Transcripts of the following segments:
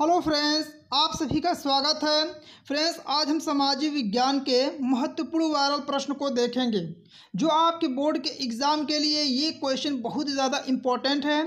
hello friends आप सभी का स्वागत है फ्रेंड्स आज हम सामाजिक विज्ञान के महत्वपूर्ण वायरल प्रश्न को देखेंगे जो आपके बोर्ड के एग्ज़ाम के लिए ये क्वेश्चन बहुत ज़्यादा इम्पोर्टेंट है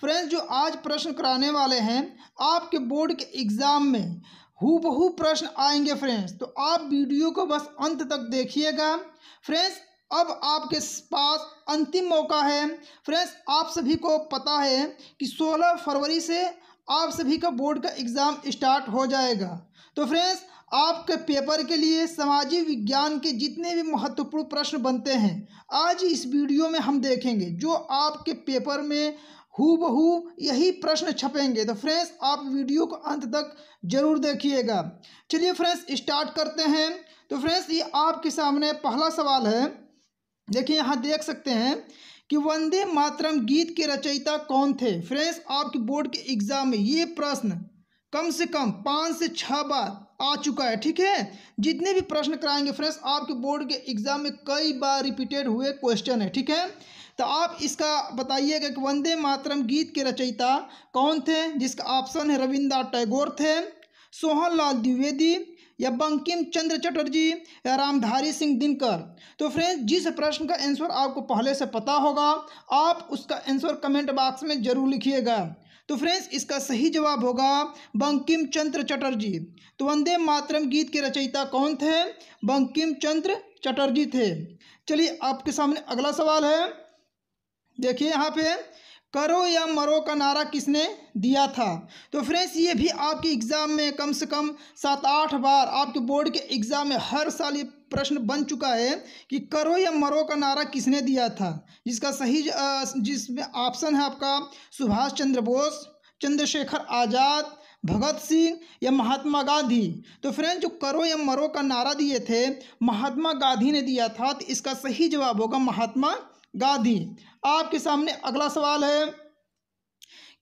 फ्रेंड्स जो आज प्रश्न कराने वाले हैं आपके बोर्ड के एग्ज़ाम में बहू प्रश्न आएंगे फ्रेंड्स तो आप वीडियो को बस अंत तक देखिएगा फ्रेंड्स अब आपके पास अंतिम मौका है फ्रेंड्स आप सभी को पता है कि सोलह फरवरी से आप सभी का बोर्ड का एग्ज़ाम स्टार्ट हो जाएगा तो फ्रेंड्स आपके पेपर के लिए सामाजिक विज्ञान के जितने भी महत्वपूर्ण प्रश्न बनते हैं आज इस वीडियो में हम देखेंगे जो आपके पेपर में हु बहू यही प्रश्न छपेंगे तो फ्रेंड्स आप वीडियो को अंत तक जरूर देखिएगा चलिए फ्रेंड्स स्टार्ट करते हैं तो फ्रेंड्स ये आपके सामने पहला सवाल है देखिए यहाँ देख सकते हैं कि वंदे मातरम गीत के रचयिता कौन थे फ्रेंड्स आपके बोर्ड के एग्ज़ाम में ये प्रश्न कम से कम पाँच से छः बार आ चुका है ठीक है जितने भी प्रश्न कराएंगे फ्रेंड्स आपके बोर्ड के एग्ज़ाम में कई बार रिपीटेड हुए क्वेश्चन है ठीक है तो आप इसका बताइएगा कि वंदे मातरम गीत के रचयिता कौन थे जिसका ऑप्शन है रविंद्रनाथ टैगोर थे सोहन लाल द्विवेदी या बंकिम चंद्र चटर्जी या रामधारी सिंह दिनकर तो फ्रेंड्स जिस प्रश्न का आंसर आपको पहले से पता होगा आप उसका आंसर कमेंट बॉक्स में जरूर लिखिएगा तो फ्रेंड्स इसका सही जवाब होगा बंकिम चंद्र चटर्जी तो वंदे मातरम गीत के रचयिता कौन थे बंकिम चंद्र चटर्जी थे चलिए आपके सामने अगला सवाल है देखिए यहाँ पे करो या मरो का नारा किसने दिया था तो फ्रेंड्स ये भी आपके एग्ज़ाम में कम से कम सात आठ बार आपके बोर्ड के एग्ज़ाम में हर साल ये प्रश्न बन चुका है कि करो या मरो का नारा किसने दिया था जिसका सही जिसमें ऑप्शन है आपका सुभाष चंद्र बोस चंद्रशेखर आज़ाद भगत सिंह या महात्मा गांधी तो फ्रेंड जो करो या मरो का नारा दिए थे महात्मा गांधी ने दिया था तो इसका सही जवाब होगा महात्मा गांधी आपके सामने अगला सवाल है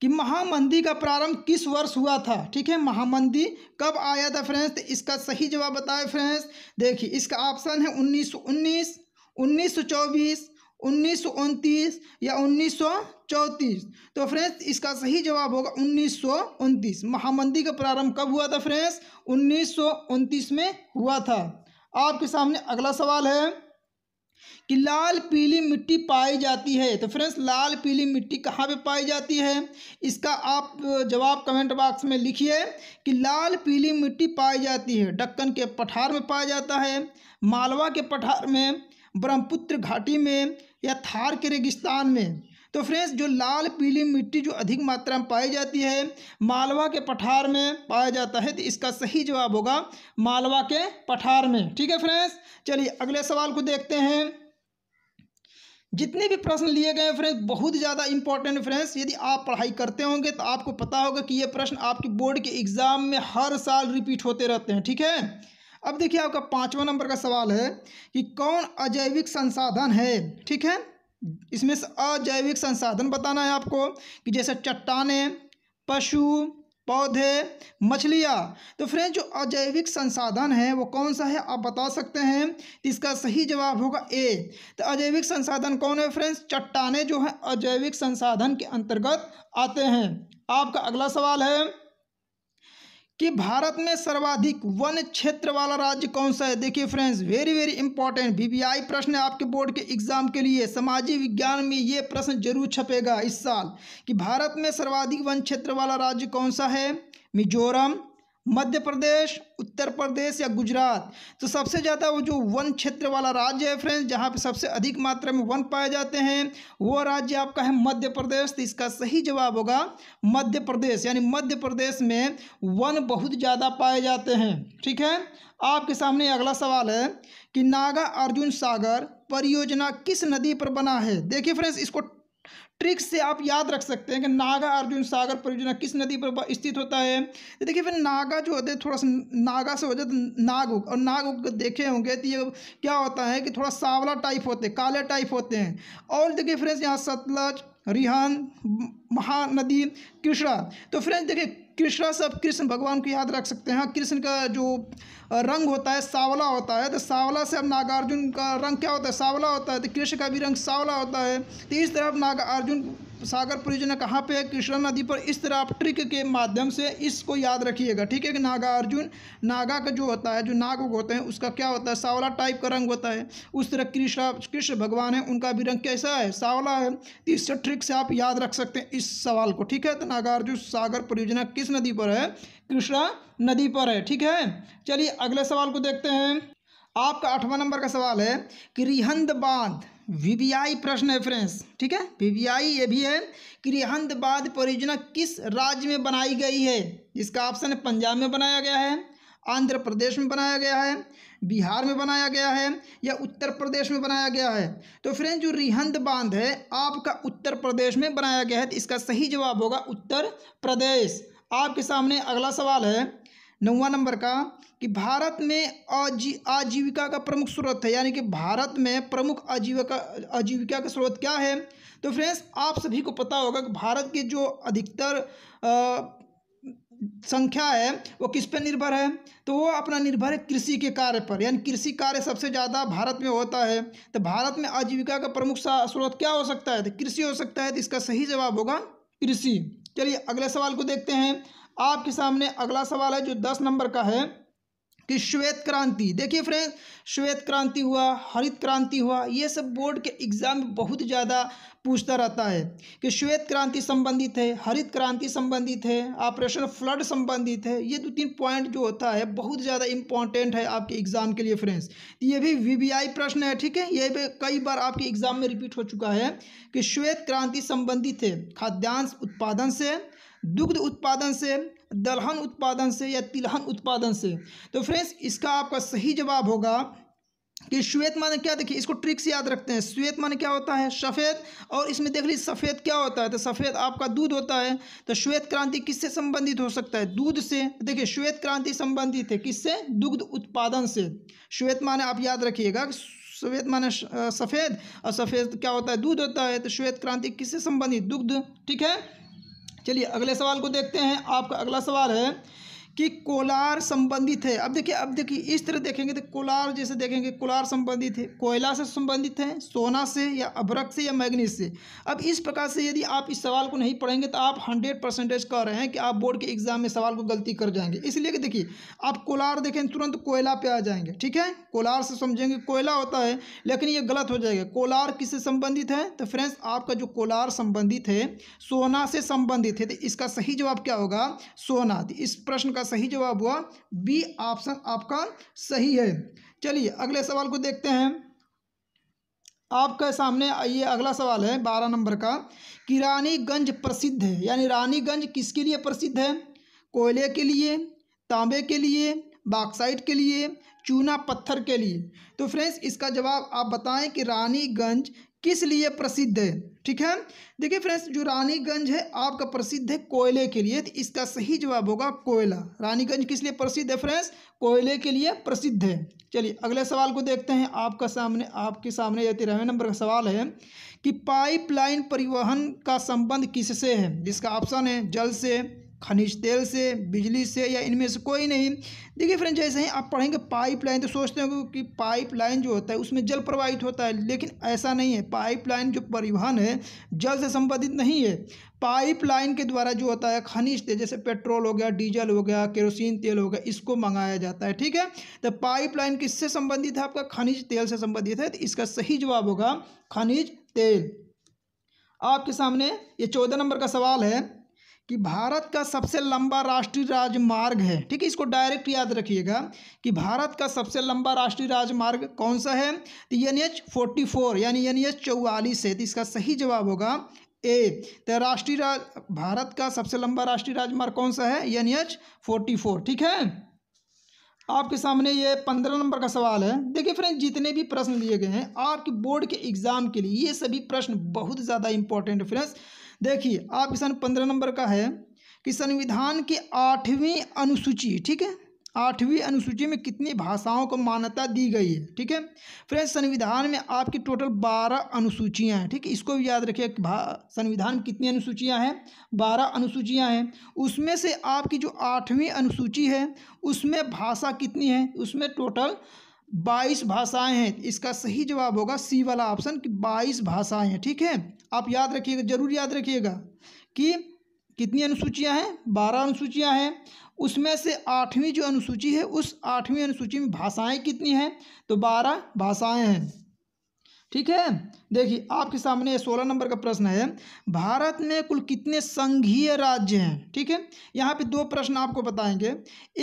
कि महामंदी का प्रारंभ किस वर्ष हुआ था ठीक है महामंदी कब आया था फ्रेंड्स तो इसका सही जवाब बताए फ्रेंड्स देखिए इसका ऑप्शन है उन्नीस सौ उन्नीस उन्नीस सौ चौबीस उन्नीस सौ उनतीस या उन्नीस सौ चौंतीस तो फ्रेंड्स इसका सही जवाब होगा उन्नीस सौ उनतीस महामंदी का प्रारंभ कब हुआ था फ्रेंड्स उन्नीस सौ उनतीस में हुआ था आपके सामने अगला सवाल है कि लाल पीली मिट्टी पाई जाती है तो फ्रेंड्स लाल पीली मिट्टी कहाँ पे पाई जाती है इसका आप जवाब कमेंट बॉक्स में लिखिए कि लाल पीली मिट्टी पाई जाती है डक्कन के पठार में पाया जाता है मालवा के पठार में ब्रह्मपुत्र घाटी में या थार के रेगिस्तान में तो फ्रेंड्स जो लाल पीली मिट्टी जो अधिक मात्रा में पाई जाती है मालवा के पठार में पाया जाता है तो इसका सही जवाब होगा मालवा के पठार में ठीक है फ्रेंड्स चलिए अगले सवाल को देखते हैं जितने भी प्रश्न लिए गए फ्रेंड्स बहुत ज़्यादा इंपॉर्टेंट फ्रेंड्स यदि आप पढ़ाई करते होंगे तो आपको पता होगा कि ये प्रश्न आपके बोर्ड के एग्ज़ाम में हर साल रिपीट होते रहते हैं ठीक है अब देखिए आपका पाँचवा नंबर का सवाल है कि कौन अजैविक संसाधन है ठीक है इसमें अजैविक संसाधन बताना है आपको कि जैसे चट्टाने पशु पौधे मछलियाँ तो फ्रेंड जो अजैविक संसाधन है वो कौन सा है आप बता सकते हैं तो इसका सही जवाब होगा ए तो अजैविक संसाधन कौन है फ्रेंड्स चट्टाने जो है अजैविक संसाधन के अंतर्गत आते हैं आपका अगला सवाल है कि भारत में सर्वाधिक वन क्षेत्र वाला राज्य कौन सा है देखिए friends very very important BBI प्रश्न है आपके बोर्ड के एग्जाम के लिए सामाजिक विज्ञान में ये प्रश्न जरूर छपेगा इस साल कि भारत में सर्वाधिक वन क्षेत्र वाला राज्य कौन सा है मिजोरम मध्य प्रदेश उत्तर प्रदेश या गुजरात तो सबसे ज़्यादा वो जो वन क्षेत्र वाला राज्य है फ्रेंड्स जहाँ पे सबसे अधिक मात्रा में वन पाए जाते हैं वो राज्य आपका है मध्य प्रदेश तो इसका सही जवाब होगा मध्य प्रदेश यानी मध्य प्रदेश में वन बहुत ज़्यादा पाए जाते हैं ठीक है आपके सामने अगला सवाल है कि नागा अर्जुन सागर परियोजना किस नदी पर बना है देखिए फ्रेंड्स इसको ट्रिक से आप याद रख सकते हैं कि नागा अर्जुन सागर परियोजना किस नदी पर स्थित होता है तो देखिए फिर नागा जो होता है थोड़ा सा नागा से हो जाए तो उग और उग देखे होंगे तो ये क्या होता है कि थोड़ा सावला टाइप होते हैं काले टाइप होते हैं और देखिए फ्रेंड्स यहाँ सतलज रिहान महानदी कृष्णा तो फ्रेंड्स देखिए कृष्णा से आप कृष्ण भगवान को याद रख सकते हैं कृष्ण का जो रंग होता है सावला होता है तो सावला से अब नागार्जुन का रंग क्या होता है सावला होता है तो कृष्ण का भी रंग सावला होता है तो इस तरह नागार्जुन सागर परियोजना कहाँ पे है कृष्णा नदी पर इस तरह आप ट्रिक के माध्यम से इसको याद रखिएगा ठीक है कि नागार्जुन नागा का जो होता है जो नाग होते हैं उसका क्या होता है सावला टाइप का रंग होता है उस तरह कृष्णा कृष्ण भगवान है उनका भी रंग कैसा है सावला है तो इस ट्रिक से आप याद रख सकते हैं इस सवाल को ठीक है तो नागार्जुन सागर परियोजना किस नदी पर है कृष्णा नदी पर है ठीक है चलिए अगले सवाल को देखते हैं आपका आठवां नंबर का सवाल है कि रिहंद बांध वीवीआई प्रश्न है फ्रेंड्स ठीक है वीवीआई ये भी है बाद परियोजना किस राज्य में बनाई गई है इसका ऑप्शन है पंजाब में बनाया गया है आंध्र प्रदेश में बनाया गया है बिहार में बनाया गया है या उत्तर प्रदेश में बनाया गया है तो फ्रेंड जो रिहंद बांध है आपका उत्तर प्रदेश में बनाया गया है तो इसका सही जवाब होगा उत्तर प्रदेश आपके सामने अगला सवाल है नौवा नंबर का कि भारत में आजी आजीविका का प्रमुख स्रोत है यानी कि भारत में प्रमुख आजीविका आजीविका का स्रोत क्या है तो फ्रेंड्स आप सभी को पता होगा कि भारत के जो अधिकतर आ, संख्या है वो किस पर निर्भर है तो वो अपना निर्भर है कृषि के कार्य पर यानी कृषि कार्य सबसे ज़्यादा भारत में होता है तो भारत में आजीविका का प्रमुख स्रोत क्या हो सकता है तो कृषि हो सकता है तो इसका सही जवाब होगा कृषि चलिए अगले सवाल को देखते हैं आपके सामने अगला सवाल है जो दस नंबर का है कि श्वेत क्रांति देखिए फ्रेंड श्वेत क्रांति हुआ हरित क्रांति हुआ ये सब बोर्ड के एग्ज़ाम में बहुत ज़्यादा पूछता रहता है कि श्वेत क्रांति संबंधित है हरित क्रांति संबंधित है ऑपरेशन फ्लड संबंधित है ये दो तीन पॉइंट जो होता है बहुत ज़्यादा इंपॉर्टेंट है आपके एग्ज़ाम के लिए फ्रेंड्स ये भी वीबीआई प्रश्न है ठीक है ये भी कई बार आपके एग्ज़ाम में रिपीट हो चुका है कि श्वेत क्रांति संबंधित है खाद्यान्न उत्पादन से दुग्ध उत्पादन से दलहन उत्पादन से या तिलहन उत्पादन से तो फ्रेंड्स इसका आपका सही जवाब होगा कि श्वेत माने क्या देखिए इसको ट्रिक से याद रखते हैं श्वेत माने क्या होता है सफ़ेद और इसमें देख लीजिए सफ़ेद क्या होता है तो सफ़ेद आपका दूध होता है तो श्वेत क्रांति किससे संबंधित हो सकता है दूध से देखिए श्वेत क्रांति संबंधित है किससे दुग्ध उत्पादन से श्वेत माने आप याद रखिएगा श्वेत माने सफ़ेद और सफ़ेद क्या होता है दूध होता है तो श्वेत क्रांति किससे संबंधित दुग्ध ठीक है चलिए अगले सवाल को देखते हैं आपका अगला सवाल है कि कोलार संबंधित है अब देखिए अब देखिए इस तरह देखेंगे तो कोलार जैसे देखेंगे कोलार संबंधित है कोयला से संबंधित है सोना से या अभ्रक से या मैग्नीज से अब इस प्रकार से यदि आप इस सवाल को नहीं पढ़ेंगे तो आप हंड्रेड परसेंटेज कह रहे हैं कि आप बोर्ड के एग्जाम में सवाल को गलती कर जाएंगे इसलिए कि देखिए आप कोलार देखें तुरंत कोयला पे आ जाएंगे ठीक है कोलार से समझेंगे कोयला होता है लेकिन ये गलत हो जाएगा कोलार किससे संबंधित है तो फ्रेंड्स आपका जो कोलार संबंधित है सोना से संबंधित है तो इसका सही जवाब क्या होगा सोना तो इस प्रश्न का सही जवाब हुआ बी ऑप्शन आपका सही है चलिए अगले सवाल को देखते हैं आपके सामने ये अगला सवाल है बारह नंबर का कि रानीगंज प्रसिद्ध है यानी रानीगंज किसके लिए प्रसिद्ध है कोयले के लिए तांबे के लिए बाक्साइट के लिए चूना पत्थर के लिए तो फ्रेंड्स इसका जवाब आप बताएं कि रानीगंज किस लिए प्रसिद्ध है ठीक है देखिए फ्रेंड्स जो रानीगंज है आपका प्रसिद्ध है कोयले के लिए तो इसका सही जवाब होगा कोयला रानीगंज किस लिए प्रसिद्ध है फ्रेंड्स कोयले के लिए प्रसिद्ध है चलिए अगले सवाल को देखते हैं आपका सामने आपके सामने या तेरहवें नंबर का सवाल है कि पाइपलाइन परिवहन का संबंध किससे है जिसका ऑप्शन है जल से खनिज तेल से बिजली से या इनमें से कोई नहीं देखिए फ्रेंड जैसे ही आप पढ़ेंगे पाइपलाइन तो सोचते हो कि पाइपलाइन जो होता है उसमें जल प्रवाहित होता है लेकिन ऐसा नहीं है पाइपलाइन जो परिवहन है जल से संबंधित नहीं है पाइपलाइन के द्वारा जो होता है खनिज तेल जैसे पेट्रोल हो गया डीजल हो गया केरोसिन तेल हो गया इसको मंगाया जाता है ठीक है तो पाइपलाइन किससे संबंधित है आपका खनिज तेल से संबंधित है तो इसका सही जवाब होगा खनिज तेल आपके सामने ये चौदह नंबर का सवाल है कि भारत का सबसे लंबा राष्ट्रीय राजमार्ग है ठीक है इसको डायरेक्ट याद रखिएगा कि भारत का सबसे लंबा राष्ट्रीय राजमार्ग कौन सा है तो एन एच फोर्टी फोर यानी एन एच चौवालीस है तो इसका सही जवाब होगा ए तो राष्ट्रीय राज भारत का सबसे लंबा राष्ट्रीय राजमार्ग कौन सा है एन एच फोर्टी फोर ठीक है आपके सामने ये पंद्रह नंबर का सवाल है देखिए फ्रेंड्स जितने भी प्रश्न लिए गए हैं आपके बोर्ड के एग्ज़ाम के लिए ये सभी प्रश्न बहुत ज़्यादा इंपॉर्टेंट है फ्रेंड्स देखिए ऑप्शन पंद्रह नंबर का है कि संविधान की आठवीं अनुसूची ठीक है आठवीं अनुसूची में कितनी भाषाओं को मान्यता दी गई है ठीक है फ्रेंड्स संविधान में आपकी टोटल बारह अनुसूचियाँ हैं ठीक है इसको भी याद रखिए संविधान में कितनी अनुसूचियाँ हैं बारह अनुसूचियाँ हैं उसमें से आपकी जो आठवीं अनुसूची है उसमें भाषा कितनी है उसमें टोटल बाईस भाषाएं हैं इसका सही जवाब होगा सी वाला ऑप्शन कि बाईस भाषाएं हैं ठीक है आप याद रखिएगा जरूर याद रखिएगा कि कितनी अनुसूचियां हैं बारह अनुसूचियां हैं उसमें से आठवीं जो अनुसूची है उस आठवीं अनुसूची में भाषाएं कितनी हैं तो बारह भाषाएं हैं ठीक है देखिए आपके सामने सोलह नंबर का प्रश्न है भारत में कुल कितने संघीय राज्य हैं ठीक है यहाँ पे दो प्रश्न आपको बताएंगे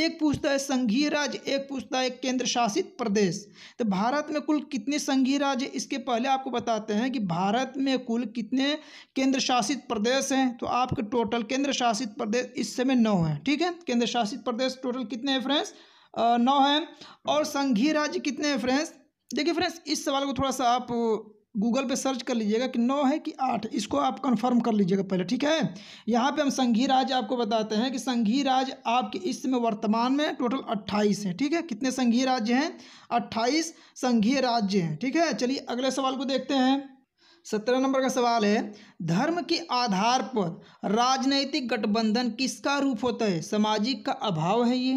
एक पूछता है संघीय राज्य एक पूछता है केंद्र शासित प्रदेश तो भारत में कुल कितने संघीय राज्य इसके पहले आपको बताते हैं कि भारत में कुल कितने केंद्र शासित प्रदेश हैं तो आपके टोटल केंद्र शासित प्रदेश इस समय नौ हैं ठीक है केंद्र शासित प्रदेश टोटल कितने हैं फ्रेंड्स नौ हैं और संघीय राज्य कितने हैं फ्रेंड्स देखिए फ्रेंड्स इस सवाल को थोड़ा सा आप गूगल पे सर्च कर लीजिएगा कि नौ है कि आठ इसको आप कंफर्म कर लीजिएगा पहले ठीक है यहाँ पे हम संघी राज आपको बताते हैं कि संघी राज आपके इस समय वर्तमान में टोटल अट्ठाईस है ठीक है कितने संघीय राज्य हैं अट्ठाईस संघीय राज्य हैं ठीक है चलिए अगले सवाल को देखते हैं सत्रह नंबर का सवाल है धर्म के आधार पर राजनैतिक गठबंधन किसका रूप होता है सामाजिक का अभाव है ये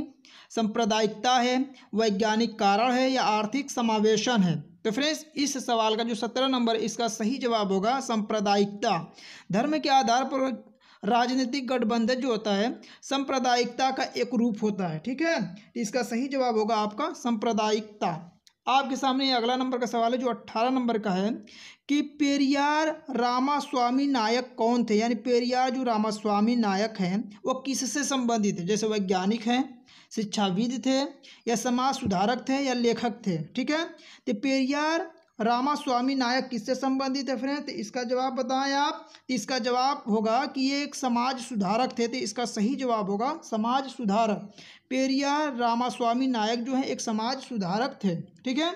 सांप्रदायिकता है वैज्ञानिक कारण है या आर्थिक समावेशन है तो फ्रेंड्स इस सवाल का जो सत्रह नंबर इसका सही जवाब होगा सांप्रदायिकता धर्म के आधार पर राजनीतिक गठबंधन जो होता है सांप्रदायिकता का एक रूप होता है ठीक है इसका सही जवाब होगा आपका सांप्रदायिकता आपके सामने अगला नंबर का सवाल है जो अट्ठारह नंबर का है कि पेरियार रामास्वामी नायक कौन थे यानी पेरियार जो रामास्वामी नायक हैं वो किससे संबंधित है जैसे वैज्ञानिक हैं शिक्षाविद थे या समाज सुधारक थे या लेखक थे ठीक है तो पेरियार रामा स्वामी नायक किससे संबंधित है फ्रेंड तो इसका जवाब बताएं आप तो इसका जवाब होगा कि ये एक समाज सुधारक थे तो इसका सही जवाब होगा समाज सुधारक पेरियार रामा स्वामी नायक जो है एक समाज सुधारक थे ठीक है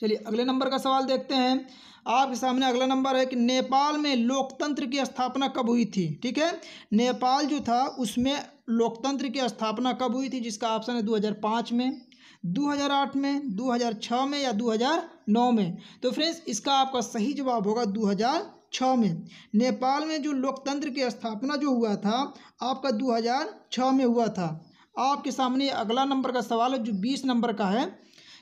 चलिए अगले नंबर का सवाल देखते हैं आपके सामने अगला नंबर है कि नेपाल में लोकतंत्र की स्थापना कब हुई थी ठीक है नेपाल जो था उसमें लोकतंत्र की स्थापना कब हुई थी जिसका ऑप्शन है 2005 में 2008 में 2006 में या 2009 में तो फ्रेंड्स इसका आपका सही जवाब होगा 2006 में नेपाल में जो लोकतंत्र की स्थापना जो हुआ था आपका 2006 में हुआ था आपके सामने अगला नंबर का सवाल है जो 20 नंबर का है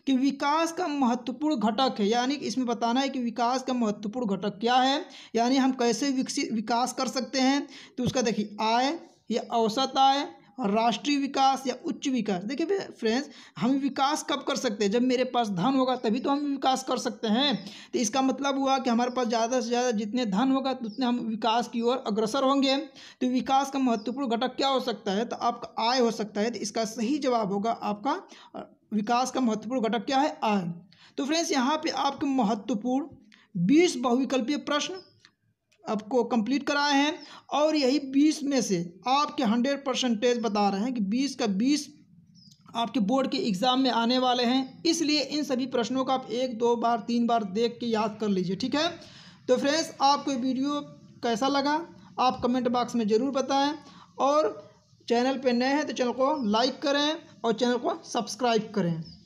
कि विकास का महत्वपूर्ण घटक है यानी कि इसमें बताना है कि विकास का महत्वपूर्ण घटक क्या है यानी हम कैसे विकसित विकास कर सकते हैं तो उसका देखिए आय या औसत आय और राष्ट्रीय विकास या उच्च विकास देखिए फ्रेंड्स हम विकास कब कर सकते हैं जब मेरे पास धन होगा तभी तो हम विकास कर सकते हैं तो इसका मतलब हुआ कि हमारे पास ज़्यादा से ज़्यादा जितने धन होगा तो उतने हम विकास की ओर अग्रसर होंगे तो विकास का महत्वपूर्ण घटक क्या हो सकता है तो आपका आय हो सकता है तो इसका सही जवाब होगा आपका विकास का महत्वपूर्ण घटक क्या है आय तो फ्रेंड्स यहाँ पर आपके महत्वपूर्ण बीस बहुविकल्पीय प्रश्न आपको कंप्लीट कराए हैं और यही बीस में से आपके हंड्रेड परसेंटेज बता रहे हैं कि बीस का बीस आपके बोर्ड के एग्ज़ाम में आने वाले हैं इसलिए इन सभी प्रश्नों का आप एक दो बार तीन बार देख के याद कर लीजिए ठीक है तो फ्रेंड्स आपको वीडियो कैसा लगा आप कमेंट बॉक्स में ज़रूर बताएँ और चैनल पर नए हैं तो चैनल को लाइक करें और चैनल को सब्सक्राइब करें